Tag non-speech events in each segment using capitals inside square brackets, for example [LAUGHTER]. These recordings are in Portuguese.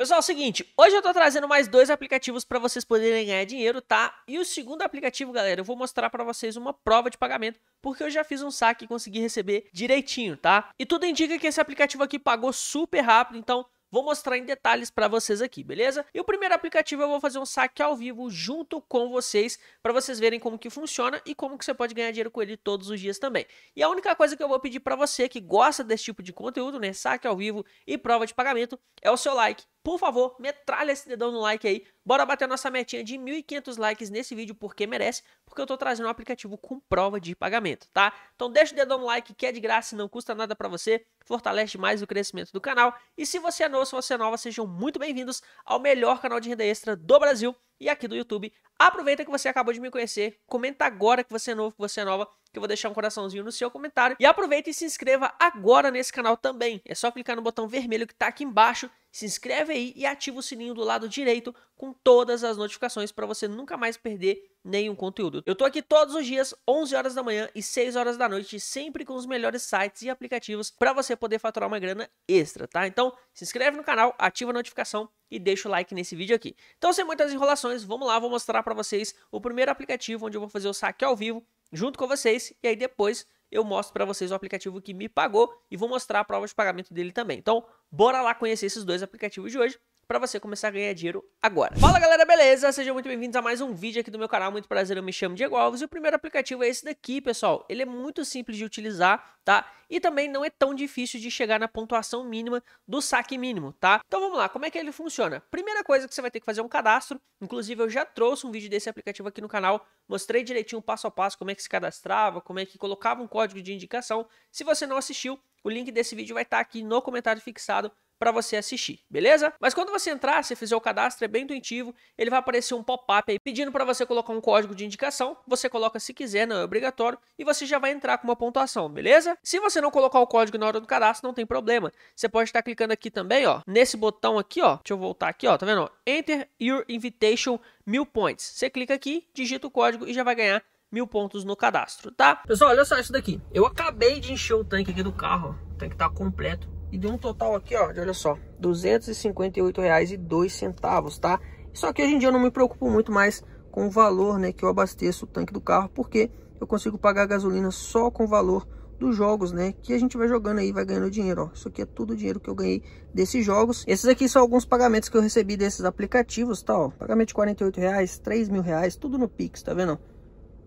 Pessoal, é o seguinte, hoje eu tô trazendo mais dois aplicativos para vocês poderem ganhar dinheiro, tá? E o segundo aplicativo, galera, eu vou mostrar para vocês uma prova de pagamento, porque eu já fiz um saque e consegui receber direitinho, tá? E tudo indica que esse aplicativo aqui pagou super rápido, então Vou mostrar em detalhes para vocês aqui, beleza? E o primeiro aplicativo eu vou fazer um saque ao vivo junto com vocês para vocês verem como que funciona e como que você pode ganhar dinheiro com ele todos os dias também. E a única coisa que eu vou pedir para você que gosta desse tipo de conteúdo, né, saque ao vivo e prova de pagamento, é o seu like por favor, metralha esse dedão no like aí. Bora bater a nossa metinha de 1.500 likes nesse vídeo porque merece, porque eu tô trazendo um aplicativo com prova de pagamento, tá? Então deixa o dedão no like que é de graça e não custa nada para você, fortalece mais o crescimento do canal. E se você é novo, se você é nova, sejam muito bem-vindos ao melhor canal de renda extra do Brasil e aqui do YouTube. Aproveita que você acabou de me conhecer, comenta agora que você é novo, que você é nova, que eu vou deixar um coraçãozinho no seu comentário. E aproveita e se inscreva agora nesse canal também. É só clicar no botão vermelho que tá aqui embaixo se inscreve aí e ativa o sininho do lado direito com todas as notificações para você nunca mais perder nenhum conteúdo. Eu tô aqui todos os dias, 11 horas da manhã e 6 horas da noite, sempre com os melhores sites e aplicativos para você poder faturar uma grana extra, tá? Então, se inscreve no canal, ativa a notificação e deixa o like nesse vídeo aqui. Então, sem muitas enrolações, vamos lá, vou mostrar para vocês o primeiro aplicativo onde eu vou fazer o saque ao vivo junto com vocês e aí depois eu mostro para vocês o aplicativo que me pagou e vou mostrar a prova de pagamento dele também. Então, bora lá conhecer esses dois aplicativos de hoje para você começar a ganhar dinheiro agora. Fala galera, beleza? Sejam muito bem-vindos a mais um vídeo aqui do meu canal. Muito prazer, eu me chamo Diego Alves e o primeiro aplicativo é esse daqui, pessoal. Ele é muito simples de utilizar, tá? E também não é tão difícil de chegar na pontuação mínima do saque mínimo, tá? Então vamos lá, como é que ele funciona? Primeira coisa que você vai ter que fazer é um cadastro. Inclusive eu já trouxe um vídeo desse aplicativo aqui no canal, mostrei direitinho passo a passo como é que se cadastrava, como é que colocava um código de indicação. Se você não assistiu, o link desse vídeo vai estar aqui no comentário fixado para você assistir, beleza? Mas quando você entrar, se fizer o cadastro, é bem intuitivo, ele vai aparecer um pop-up aí pedindo para você colocar um código de indicação, você coloca se quiser, não é obrigatório, e você já vai entrar com uma pontuação, beleza? Se você não colocar o código na hora do cadastro, não tem problema. Você pode estar clicando aqui também, ó, nesse botão aqui, ó, deixa eu voltar aqui, ó, tá vendo? Enter your invitation mil points. Você clica aqui, digita o código e já vai ganhar mil pontos no cadastro, tá? Pessoal, olha só isso daqui. Eu acabei de encher o tanque aqui do carro, ó. o tanque tá completo e deu um total aqui, ó, de, olha só, R$ 258,02, tá? Só que hoje em dia eu não me preocupo muito mais com o valor, né, que eu abasteço o tanque do carro, porque eu consigo pagar gasolina só com o valor dos jogos, né? Que a gente vai jogando aí, vai ganhando dinheiro, ó. Isso aqui é tudo o dinheiro que eu ganhei desses jogos. Esses aqui são alguns pagamentos que eu recebi desses aplicativos, tá, ó. Pagamento de 48 reais, 3 mil reais, tudo no Pix, tá vendo?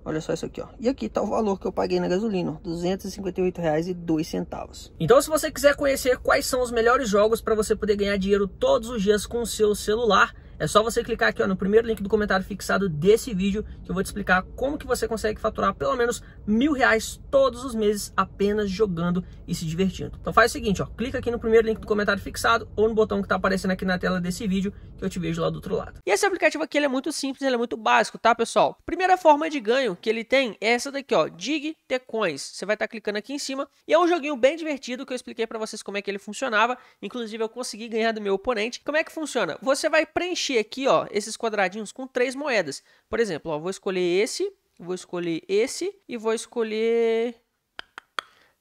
Olha só isso aqui, ó. E aqui tá o valor que eu paguei na gasolina, R$ 258,02. Então, se você quiser conhecer quais são os melhores jogos para você poder ganhar dinheiro todos os dias com o seu celular, é só você clicar aqui ó, no primeiro link do comentário fixado desse vídeo que eu vou te explicar como que você consegue faturar pelo menos mil reais todos os meses apenas jogando e se divertindo. Então faz o seguinte, ó, clica aqui no primeiro link do comentário fixado ou no botão que está aparecendo aqui na tela desse vídeo que eu te vejo lá do outro lado. E esse aplicativo aqui ele é muito simples, ele é muito básico, tá pessoal? Primeira forma de ganho que ele tem é essa daqui, ó, Dig T Coins. Você vai estar tá clicando aqui em cima e é um joguinho bem divertido que eu expliquei para vocês como é que ele funcionava. Inclusive eu consegui ganhar do meu oponente. Como é que funciona? Você vai preencher preencher aqui ó, esses quadradinhos com três moedas. Por exemplo, ó, vou escolher esse, vou escolher esse e vou escolher...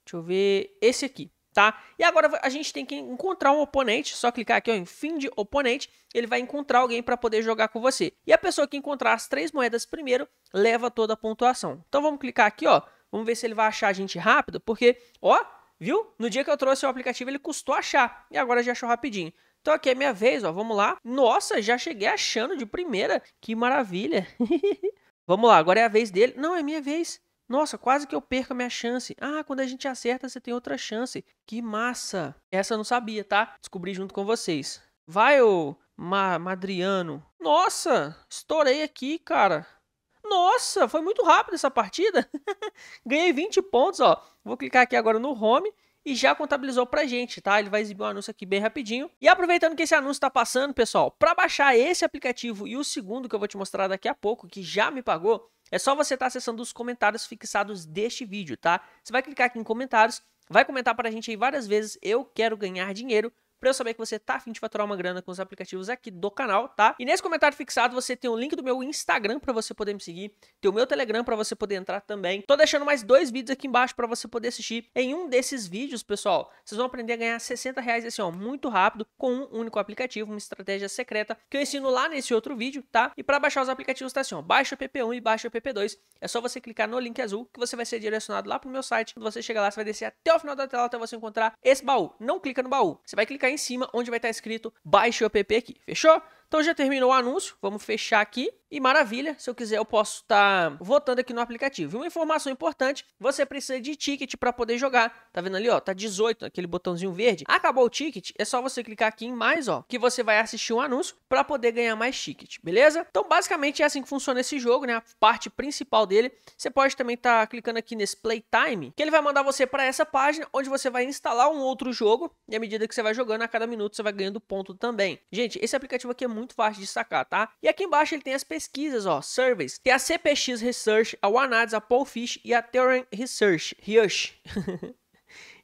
Deixa eu ver... Esse aqui tá? E agora a gente tem que encontrar um oponente, só clicar aqui ó, em fim de oponente, ele vai encontrar alguém para poder jogar com você. E a pessoa que encontrar as três moedas primeiro leva toda a pontuação. Então vamos clicar aqui, ó, vamos ver se ele vai achar a gente rápido, porque, ó, viu? No dia que eu trouxe o aplicativo ele custou achar, e agora já achou rapidinho. Então aqui é minha vez, ó, vamos lá. Nossa, já cheguei achando de primeira. Que maravilha. [LAUGHS] vamos lá, agora é a vez dele. Não, é minha vez. Nossa, quase que eu perco a minha chance. Ah, quando a gente acerta, você tem outra chance. Que massa. Essa eu não sabia, tá? Descobri junto com vocês. Vai, ô Ma Madriano. Nossa, estourei aqui, cara. Nossa, foi muito rápido essa partida. [LAUGHS] Ganhei 20 pontos, ó. Vou clicar aqui agora no home e já contabilizou pra gente, tá? Ele vai exibir um anúncio aqui bem rapidinho. E aproveitando que esse anúncio tá passando, pessoal, para baixar esse aplicativo e o segundo que eu vou te mostrar daqui a pouco, que já me pagou, é só você estar tá acessando os comentários fixados deste vídeo, tá? Você vai clicar aqui em comentários, vai comentar pra gente aí várias vezes, eu quero ganhar dinheiro, para eu saber que você tá afim de faturar uma grana com os aplicativos aqui do canal, tá? E nesse comentário fixado você tem o link do meu Instagram para você poder me seguir, tem o meu Telegram para você poder entrar também. Tô deixando mais dois vídeos aqui embaixo para você poder assistir. Em um desses vídeos, pessoal, vocês vão aprender a ganhar 60 reais assim, ó, muito rápido com um único aplicativo, uma estratégia secreta que eu ensino lá nesse outro vídeo, tá? E para baixar os aplicativos tá assim, ó, baixa o PP1 e baixa o PP2. É só você clicar no link azul que você vai ser direcionado lá pro meu site. Quando você chegar lá, você vai descer até o final da tela até você encontrar esse baú. Não clica no baú. Você vai clicar em cima, onde vai estar escrito baixe o app aqui, fechou? Então já terminou o anúncio, vamos fechar aqui. E maravilha, se eu quiser eu posso estar tá votando aqui no aplicativo. E uma informação importante, você precisa de ticket para poder jogar. Tá vendo ali, ó, tá 18, aquele botãozinho verde. Acabou o ticket, é só você clicar aqui em mais, ó, que você vai assistir um anúncio para poder ganhar mais ticket, beleza? Então basicamente é assim que funciona esse jogo, né? A parte principal dele. Você pode também estar tá clicando aqui nesse Playtime, que ele vai mandar você para essa página onde você vai instalar um outro jogo e à medida que você vai jogando, a cada minuto você vai ganhando ponto também. Gente, esse aplicativo aqui é muito muito fácil de sacar, tá? E aqui embaixo ele tem as pesquisas, ó, surveys, tem a CPX Research, a OneAds, a Polefish e a Theorem Research, Rush. [LAUGHS]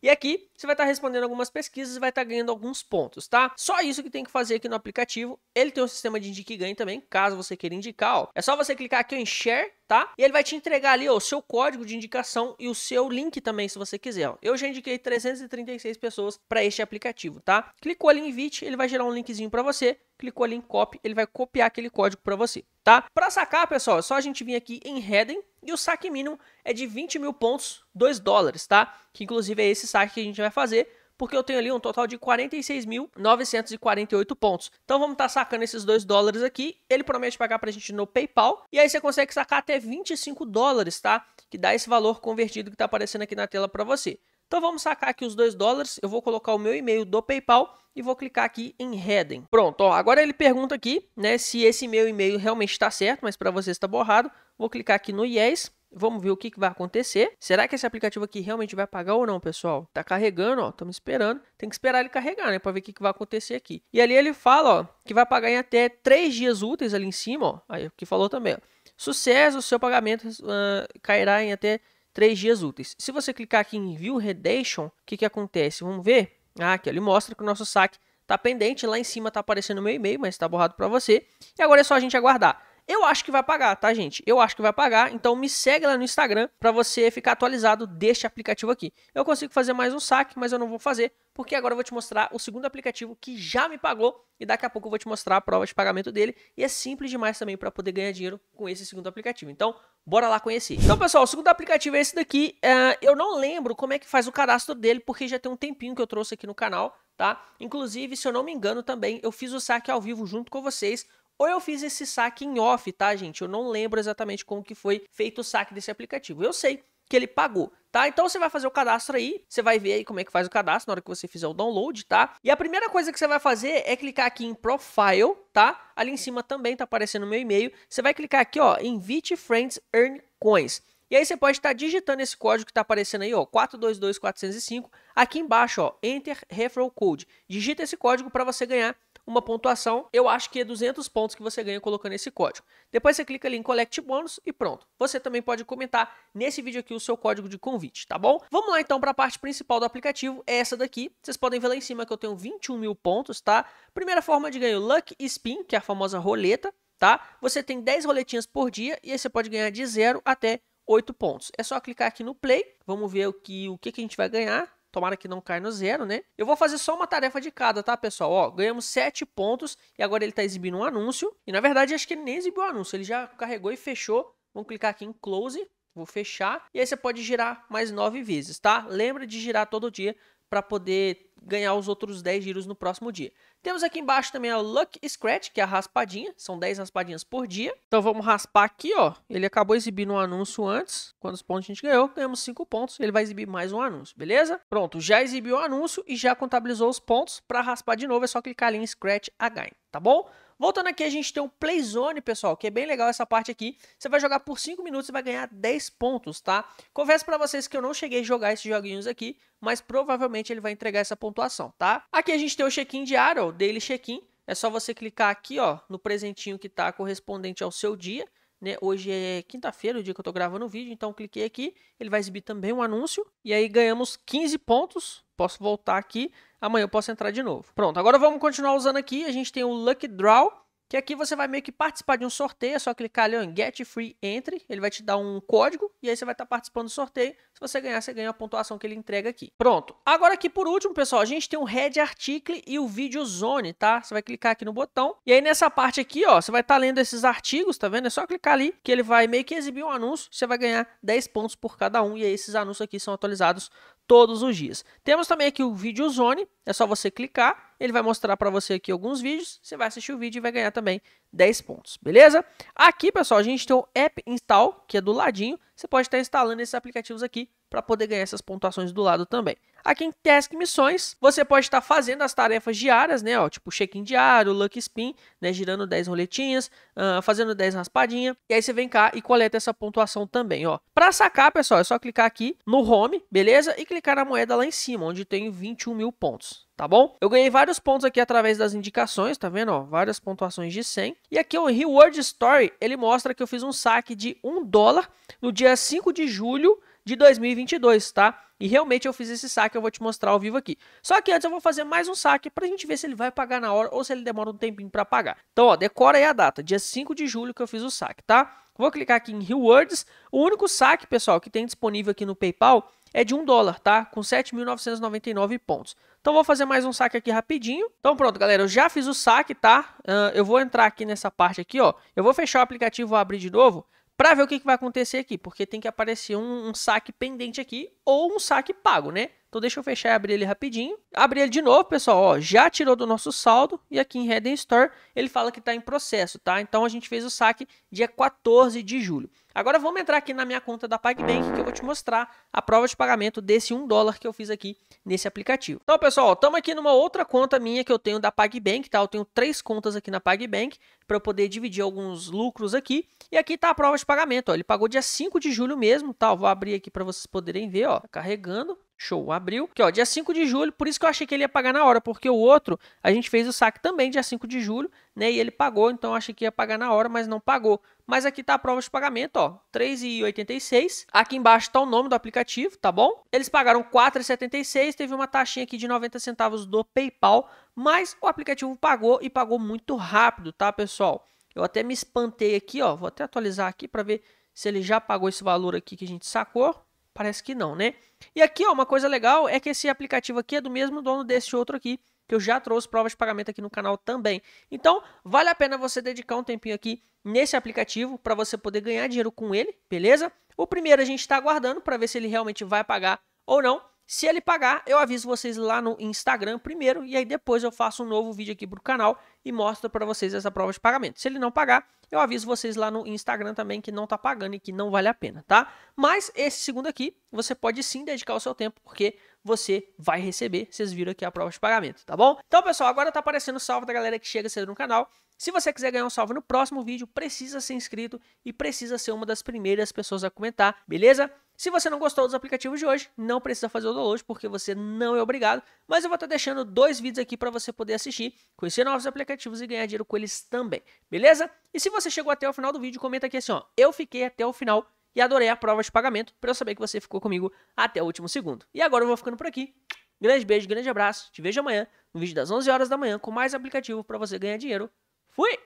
E aqui você vai estar tá respondendo algumas pesquisas e vai estar tá ganhando alguns pontos, tá? Só isso que tem que fazer aqui no aplicativo. Ele tem um sistema de indique e também, caso você queira indicar, ó. É só você clicar aqui em share tá? E ele vai te entregar ali ó, o seu código de indicação e o seu link também, se você quiser. Ó. Eu já indiquei 336 pessoas para este aplicativo, tá? Clicou ali em invite, ele vai gerar um linkzinho para você. Clicou ali em copy, ele vai copiar aquele código para você, tá? Para sacar, pessoal, é só a gente vir aqui em heading e o saque mínimo é de 20 mil pontos, 2 dólares, tá? Que inclusive é esse saque que a gente vai fazer porque eu tenho ali um total de 46.948 pontos. Então vamos estar tá sacando esses 2 dólares aqui. Ele promete pagar para a gente no PayPal. E aí você consegue sacar até 25 dólares, tá? Que dá esse valor convertido que está aparecendo aqui na tela para você. Então vamos sacar aqui os 2 dólares, eu vou colocar o meu e-mail do PayPal e vou clicar aqui em Heading. Pronto, ó, agora ele pergunta aqui, né, se esse meu e-mail realmente está certo, mas para você está borrado. Vou clicar aqui no Yes, vamos ver o que, que, vai acontecer. Será que esse aplicativo aqui realmente vai pagar ou não, pessoal? Está carregando, estamos esperando. Tem que esperar ele carregar, né, para ver o que, que vai acontecer aqui. E ali ele fala, ó, que vai pagar em até 3 dias úteis ali em cima, ó. Aí o que falou também, ó. Sucesso, seu pagamento uh, cairá em até três dias úteis. Se você clicar aqui em View Redemption, o que, que acontece? Vamos ver? Ah, aqui ele mostra que o nosso saque está pendente, lá em cima está aparecendo meu e-mail, mas está borrado para você. E agora é só a gente aguardar. Eu acho que vai pagar, tá, gente? Eu acho que vai pagar, então me segue lá no Instagram para você ficar atualizado deste aplicativo aqui. Eu consigo fazer mais um saque, mas eu não vou fazer, porque agora eu vou te mostrar o segundo aplicativo que já me pagou e daqui a pouco eu vou te mostrar a prova de pagamento dele e é simples demais também para poder ganhar dinheiro com esse segundo aplicativo. Então, bora lá conhecer. Então, pessoal, o segundo aplicativo é esse daqui. Uh, eu não lembro como é que faz o cadastro dele, porque já tem um tempinho que eu trouxe aqui no canal, tá? Inclusive, se eu não me engano também, eu fiz o saque ao vivo junto com vocês ou eu fiz esse saque em off, tá, gente? Eu não lembro exatamente como que foi feito o saque desse aplicativo. Eu sei que ele pagou, tá? Então você vai fazer o cadastro aí, você vai ver aí como é que faz o cadastro na hora que você fizer o download, tá? E a primeira coisa que você vai fazer é clicar aqui em Profile, tá? Ali em cima também tá aparecendo o meu e-mail. Você vai clicar aqui, ó, Invite Friends Earn Coins. E aí você pode estar tá digitando esse código que está aparecendo aí, ó, 422405, aqui embaixo, ó, Enter Referral Code. Digita esse código para você ganhar uma pontuação. Eu acho que é 200 pontos que você ganha colocando esse código. Depois você clica ali em Collect Bônus e pronto. Você também pode comentar nesse vídeo aqui o seu código de convite, tá bom? Vamos lá então para a parte principal do aplicativo, é essa daqui. Vocês podem ver lá em cima que eu tenho 21 mil pontos, tá? Primeira forma de ganho, Luck Spin, que é a famosa roleta, tá? Você tem 10 roletinhas por dia e aí você pode ganhar de 0 até 8 pontos. É só clicar aqui no play, vamos ver o que, o que, que a gente vai ganhar. Tomara que não caia no zero, né? Eu vou fazer só uma tarefa de cada, tá, pessoal? Ó, ganhamos 7 pontos e agora ele tá exibindo um anúncio. E na verdade, acho que ele nem exibiu o anúncio, ele já carregou e fechou. Vamos clicar aqui em close, vou fechar. E aí você pode girar mais 9 vezes, tá? Lembra de girar todo dia para poder ganhar os outros 10 giros no próximo dia. Temos aqui embaixo também a Luck Scratch, que é a raspadinha, são 10 raspadinhas por dia. Então vamos raspar aqui, ó. Ele acabou exibindo um anúncio antes, quantos pontos a gente ganhou, ganhamos 5 pontos, ele vai exibir mais um anúncio, beleza? Pronto, já exibiu o anúncio e já contabilizou os pontos. Para raspar de novo é só clicar ali em Scratch Again, tá bom? Voltando aqui, a gente tem o play zone, pessoal, que é bem legal essa parte aqui. Você vai jogar por 5 minutos e vai ganhar 10 pontos, tá? Confesso para vocês que eu não cheguei a jogar esses joguinhos aqui, mas provavelmente ele vai entregar essa pontuação, tá? Aqui a gente tem o check-in diário, o daily check-in. É só você clicar aqui, ó, no presentinho que tá correspondente ao seu dia. Né? Hoje é quinta-feira, o dia que eu tô gravando o vídeo, então cliquei aqui, ele vai exibir também um anúncio, e aí ganhamos 15 pontos, posso voltar aqui, amanhã eu posso entrar de novo. Pronto, agora vamos continuar usando aqui. A gente tem o Lucky Draw, que aqui você vai meio que participar de um sorteio, é só clicar ali em Get Free Entry, ele vai te dar um código e aí você vai estar tá participando do sorteio. Se você ganhar, você ganha a pontuação que ele entrega aqui. Pronto. Agora aqui por último, pessoal, a gente tem o Red Article e o Video Zone, tá? Você vai clicar aqui no botão e aí nessa parte aqui, ó, você vai estar tá lendo esses artigos, tá vendo? É só clicar ali que ele vai meio que exibir um anúncio, você vai ganhar 10 pontos por cada um e aí esses anúncios aqui são atualizados todos os dias. Temos também aqui o Video Zone, é só você clicar ele vai mostrar para você aqui alguns vídeos, você vai assistir o vídeo e vai ganhar também 10 pontos, beleza? Aqui, pessoal, a gente tem o App Install, que é do ladinho, você pode estar instalando esses aplicativos aqui para poder ganhar essas pontuações do lado também. Aqui em Task Missões, você pode estar fazendo as tarefas diárias, né? Ó, tipo check-in diário, luck spin, né? Girando 10 roletinhas, uh, fazendo 10 raspadinhas. E aí você vem cá e coleta essa pontuação também, ó. Para sacar, pessoal, é só clicar aqui no Home, beleza? E clicar na moeda lá em cima, onde tem 21 mil pontos tá bom? Eu ganhei vários pontos aqui através das indicações, tá vendo? Ó, várias pontuações de 100. E aqui o Reward Story, ele mostra que eu fiz um saque de 1 dólar no dia 5 de julho de 2022, tá? E realmente eu fiz esse saque, eu vou te mostrar ao vivo aqui. Só que antes eu vou fazer mais um saque pra gente ver se ele vai pagar na hora ou se ele demora um tempinho pra pagar. Então, ó, decora aí a data, dia 5 de julho que eu fiz o saque, tá? Vou clicar aqui em Rewards. O único saque, pessoal, que tem disponível aqui no PayPal é de 1 dólar, tá? Com 7.999 pontos. Então vou fazer mais um saque aqui rapidinho. Então pronto, galera, eu já fiz o saque, tá? Uh, eu vou entrar aqui nessa parte aqui, ó. Eu vou fechar o aplicativo, vou abrir de novo para ver o que, que, vai acontecer aqui, porque tem que aparecer um, um, saque pendente aqui ou um saque pago, né? Então deixa eu fechar e abrir ele rapidinho. Abrir ele de novo, pessoal, ó, já tirou do nosso saldo e aqui em Head Store ele fala que está em processo, tá? Então a gente fez o saque dia 14 de julho. Agora vamos entrar aqui na minha conta da PagBank que eu vou te mostrar a prova de pagamento desse 1 dólar que eu fiz aqui nesse aplicativo. Então, pessoal, estamos aqui numa outra conta minha que eu tenho da PagBank, tá? Eu tenho três contas aqui na PagBank para eu poder dividir alguns lucros aqui. E aqui está a prova de pagamento, ó. Ele pagou dia 5 de julho mesmo, tá? Eu vou abrir aqui para vocês poderem ver, ó. Tá carregando. Show, abriu Aqui, ó, dia 5 de julho, por isso que eu achei que ele ia pagar na hora, porque o outro, a gente fez o saque também dia 5 de julho, né? E ele pagou, então eu achei que ia pagar na hora, mas não pagou. Mas aqui tá a prova de pagamento, ó, 3,86. Aqui embaixo tá o nome do aplicativo, tá bom? Eles pagaram 4,76, teve uma taxinha aqui de 90 centavos do PayPal, mas o aplicativo pagou e pagou muito rápido, tá, pessoal? Eu até me espantei aqui, ó, vou até atualizar aqui para ver se ele já pagou esse valor aqui que a gente sacou. Parece que não, né? E aqui, ó, uma coisa legal é que esse aplicativo aqui é do mesmo dono desse outro aqui, que eu já trouxe provas de pagamento aqui no canal também. Então, vale a pena você dedicar um tempinho aqui nesse aplicativo para você poder ganhar dinheiro com ele, beleza? O primeiro a gente está aguardando para ver se ele realmente vai pagar ou não. Se ele pagar, eu aviso vocês lá no Instagram primeiro e aí depois eu faço um novo vídeo aqui para o canal e mostro para vocês essa prova de pagamento. Se ele não pagar, eu aviso vocês lá no Instagram também que não está pagando e que não vale a pena, tá? Mas esse segundo aqui, você pode sim dedicar o seu tempo porque você vai receber. Vocês viram aqui a prova de pagamento, tá bom? Então, pessoal, agora tá aparecendo o salve da galera que chega cedo no canal. Se você quiser ganhar um salve no próximo vídeo, precisa ser inscrito e precisa ser uma das primeiras pessoas a comentar, beleza? Se você não gostou dos aplicativos de hoje, não precisa fazer o download porque você não é obrigado, mas eu vou estar deixando dois vídeos aqui para você poder assistir, conhecer novos aplicativos e ganhar dinheiro com eles também, beleza? E se você chegou até o final do vídeo, comenta aqui assim, ó, eu fiquei até o final e adorei a prova de pagamento para eu saber que você ficou comigo até o último segundo. E agora eu vou ficando por aqui. Grande beijo, grande abraço. Te vejo amanhã no vídeo das 11 horas da manhã com mais aplicativo para você ganhar dinheiro. Fui!